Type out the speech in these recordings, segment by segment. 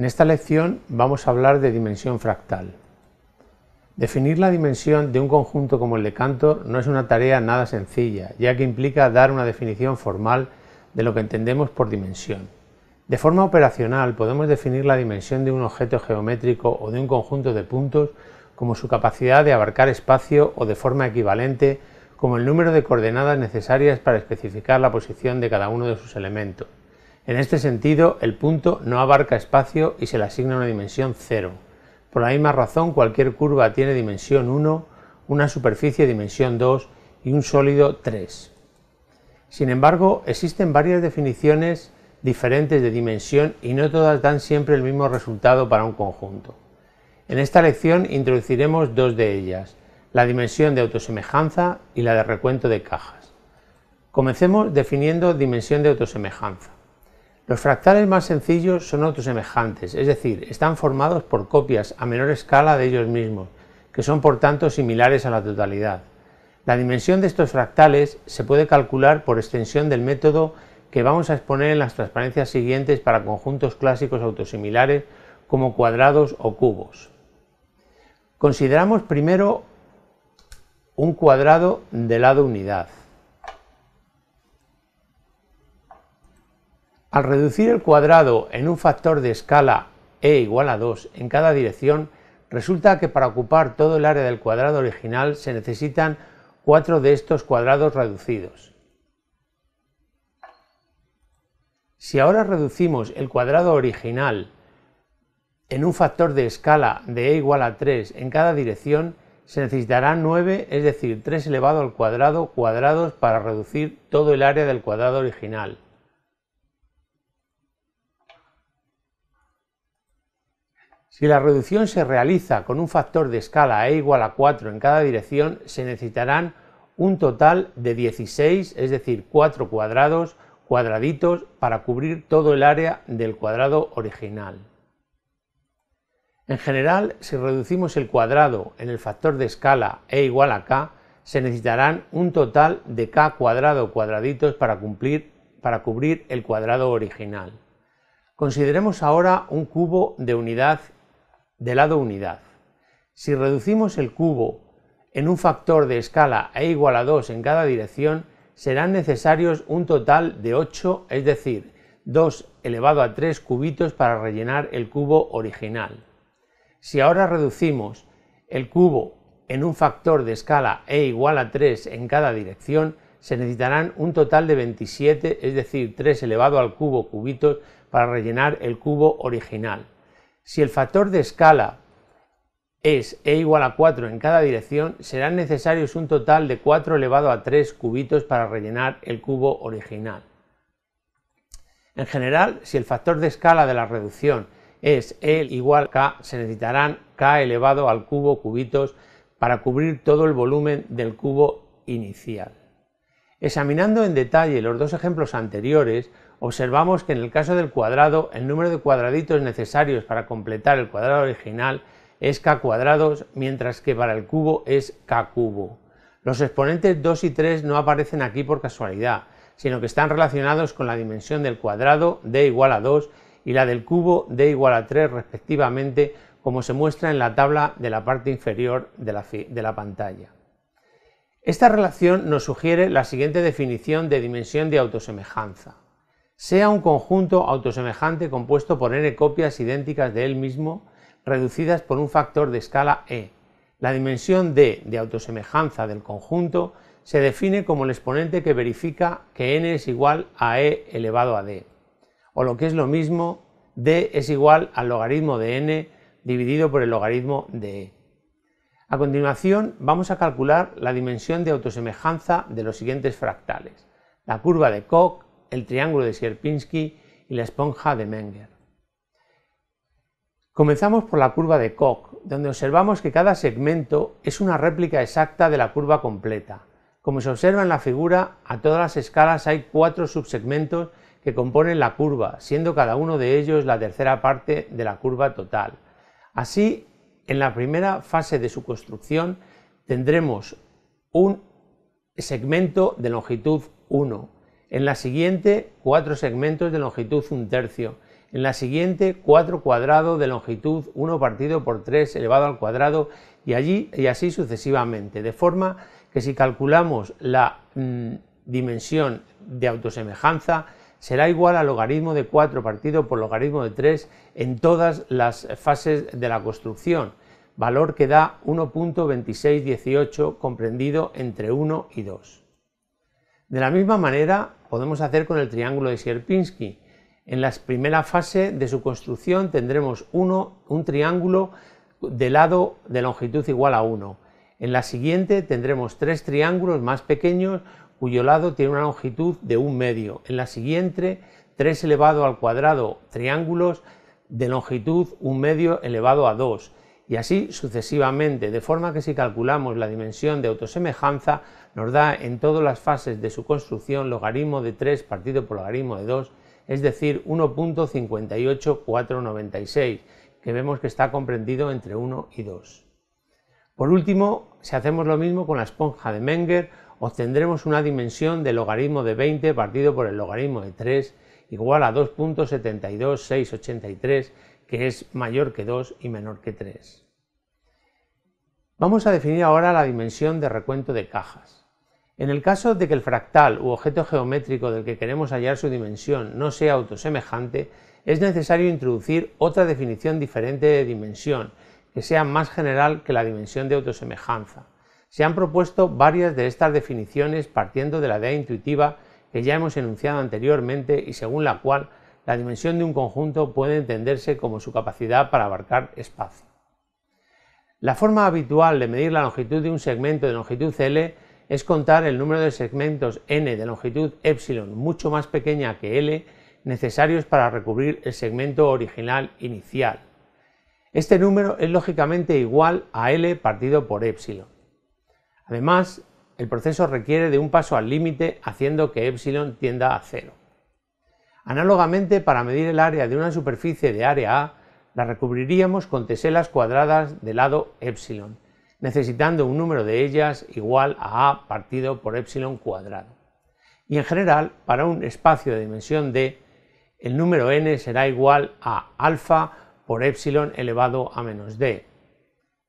En esta lección vamos a hablar de dimensión fractal. Definir la dimensión de un conjunto como el de Cantor no es una tarea nada sencilla, ya que implica dar una definición formal de lo que entendemos por dimensión. De forma operacional podemos definir la dimensión de un objeto geométrico o de un conjunto de puntos como su capacidad de abarcar espacio o de forma equivalente como el número de coordenadas necesarias para especificar la posición de cada uno de sus elementos. En este sentido, el punto no abarca espacio y se le asigna una dimensión 0. Por la misma razón, cualquier curva tiene dimensión 1, una superficie dimensión 2 y un sólido 3. Sin embargo, existen varias definiciones diferentes de dimensión y no todas dan siempre el mismo resultado para un conjunto. En esta lección introduciremos dos de ellas, la dimensión de autosemejanza y la de recuento de cajas. Comencemos definiendo dimensión de autosemejanza. Los fractales más sencillos son autosemejantes, es decir, están formados por copias a menor escala de ellos mismos, que son por tanto similares a la totalidad. La dimensión de estos fractales se puede calcular por extensión del método que vamos a exponer en las transparencias siguientes para conjuntos clásicos autosimilares como cuadrados o cubos. Consideramos primero un cuadrado de lado unidad. Al reducir el cuadrado en un factor de escala e igual a 2 en cada dirección, resulta que para ocupar todo el área del cuadrado original se necesitan cuatro de estos cuadrados reducidos. Si ahora reducimos el cuadrado original en un factor de escala de e igual a 3 en cada dirección, se necesitarán 9, es decir, 3 elevado al cuadrado cuadrados para reducir todo el área del cuadrado original. Si la reducción se realiza con un factor de escala E igual a 4 en cada dirección, se necesitarán un total de 16, es decir, 4 cuadrados, cuadraditos, para cubrir todo el área del cuadrado original. En general, si reducimos el cuadrado en el factor de escala E igual a K, se necesitarán un total de K cuadrado cuadraditos para, cumplir, para cubrir el cuadrado original. Consideremos ahora un cubo de unidad de lado unidad. Si reducimos el cubo en un factor de escala e igual a 2 en cada dirección, serán necesarios un total de 8, es decir, 2 elevado a 3 cubitos para rellenar el cubo original. Si ahora reducimos el cubo en un factor de escala e igual a 3 en cada dirección, se necesitarán un total de 27, es decir, 3 elevado al cubo cubitos para rellenar el cubo original. Si el factor de escala es e igual a 4 en cada dirección, serán necesarios un total de 4 elevado a 3 cubitos para rellenar el cubo original. En general, si el factor de escala de la reducción es e igual a k, se necesitarán k elevado al cubo cubitos para cubrir todo el volumen del cubo inicial. Examinando en detalle los dos ejemplos anteriores, observamos que en el caso del cuadrado, el número de cuadraditos necesarios para completar el cuadrado original es k cuadrados, mientras que para el cubo es k cubo. Los exponentes 2 y 3 no aparecen aquí por casualidad, sino que están relacionados con la dimensión del cuadrado, d igual a 2, y la del cubo, d igual a 3, respectivamente, como se muestra en la tabla de la parte inferior de la, de la pantalla. Esta relación nos sugiere la siguiente definición de dimensión de autosemejanza sea un conjunto autosemejante compuesto por n copias idénticas de él mismo reducidas por un factor de escala e. La dimensión d de autosemejanza del conjunto se define como el exponente que verifica que n es igual a e elevado a d, o lo que es lo mismo, d es igual al logaritmo de n dividido por el logaritmo de e. A continuación vamos a calcular la dimensión de autosemejanza de los siguientes fractales. La curva de Koch, el triángulo de Sierpinski y la esponja de Menger. Comenzamos por la curva de Koch, donde observamos que cada segmento es una réplica exacta de la curva completa. Como se observa en la figura, a todas las escalas hay cuatro subsegmentos que componen la curva, siendo cada uno de ellos la tercera parte de la curva total. Así, en la primera fase de su construcción tendremos un segmento de longitud 1, en la siguiente, cuatro segmentos de longitud un tercio. En la siguiente, cuatro cuadrados de longitud 1 partido por 3 elevado al cuadrado y, allí, y así sucesivamente. De forma que si calculamos la mm, dimensión de autosemejanza, será igual al logaritmo de 4 partido por logaritmo de 3 en todas las fases de la construcción, valor que da 1.2618 comprendido entre 1 y 2. De la misma manera podemos hacer con el triángulo de Sierpinski. En la primera fase de su construcción tendremos uno, un triángulo de lado de longitud igual a 1. En la siguiente tendremos tres triángulos más pequeños cuyo lado tiene una longitud de un medio. En la siguiente, 3 elevado al cuadrado triángulos de longitud un medio elevado a 2 y así sucesivamente, de forma que si calculamos la dimensión de autosemejanza, nos da en todas las fases de su construcción logaritmo de 3 partido por logaritmo de 2, es decir, 1.58496, que vemos que está comprendido entre 1 y 2. Por último, si hacemos lo mismo con la esponja de Menger, obtendremos una dimensión de logaritmo de 20 partido por el logaritmo de 3, igual a 2.72683, que es mayor que 2 y menor que 3. Vamos a definir ahora la dimensión de recuento de cajas. En el caso de que el fractal u objeto geométrico del que queremos hallar su dimensión no sea autosemejante, es necesario introducir otra definición diferente de dimensión, que sea más general que la dimensión de autosemejanza. Se han propuesto varias de estas definiciones partiendo de la idea intuitiva que ya hemos enunciado anteriormente y según la cual la dimensión de un conjunto puede entenderse como su capacidad para abarcar espacio. La forma habitual de medir la longitud de un segmento de longitud L es contar el número de segmentos n de longitud epsilon mucho más pequeña que L necesarios para recubrir el segmento original inicial. Este número es lógicamente igual a L partido por epsilon. Además, el proceso requiere de un paso al límite haciendo que epsilon tienda a cero. Análogamente, para medir el área de una superficie de área A, la recubriríamos con teselas cuadradas de lado ε, necesitando un número de ellas igual a A partido por ε cuadrado. Y en general, para un espacio de dimensión D, el número n será igual a alfa por ε elevado a menos d.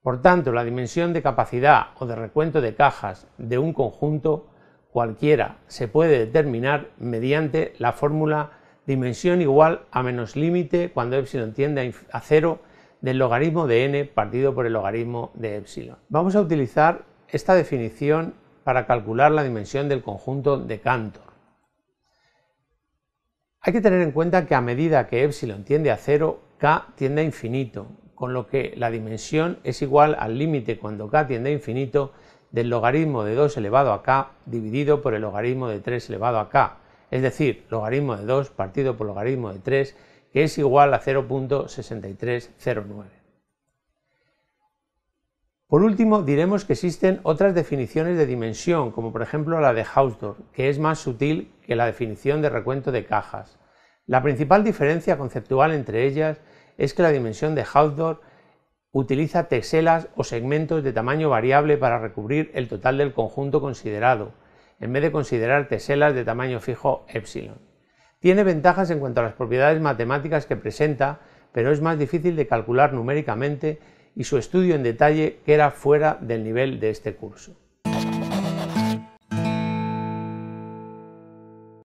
Por tanto, la dimensión de capacidad o de recuento de cajas de un conjunto cualquiera se puede determinar mediante la fórmula dimensión igual a menos límite cuando epsilon tiende a cero del logaritmo de n partido por el logaritmo de epsilon. Vamos a utilizar esta definición para calcular la dimensión del conjunto de Cantor. Hay que tener en cuenta que a medida que epsilon tiende a cero, k tiende a infinito, con lo que la dimensión es igual al límite cuando k tiende a infinito del logaritmo de 2 elevado a k dividido por el logaritmo de 3 elevado a k, es decir, logaritmo de 2 partido por logaritmo de 3, que es igual a 0.6309. Por último, diremos que existen otras definiciones de dimensión, como por ejemplo la de Hausdorff, que es más sutil que la definición de recuento de cajas. La principal diferencia conceptual entre ellas es que la dimensión de Hausdorff utiliza texelas o segmentos de tamaño variable para recubrir el total del conjunto considerado, en vez de considerar teselas de tamaño fijo epsilon. Tiene ventajas en cuanto a las propiedades matemáticas que presenta, pero es más difícil de calcular numéricamente y su estudio en detalle queda fuera del nivel de este curso.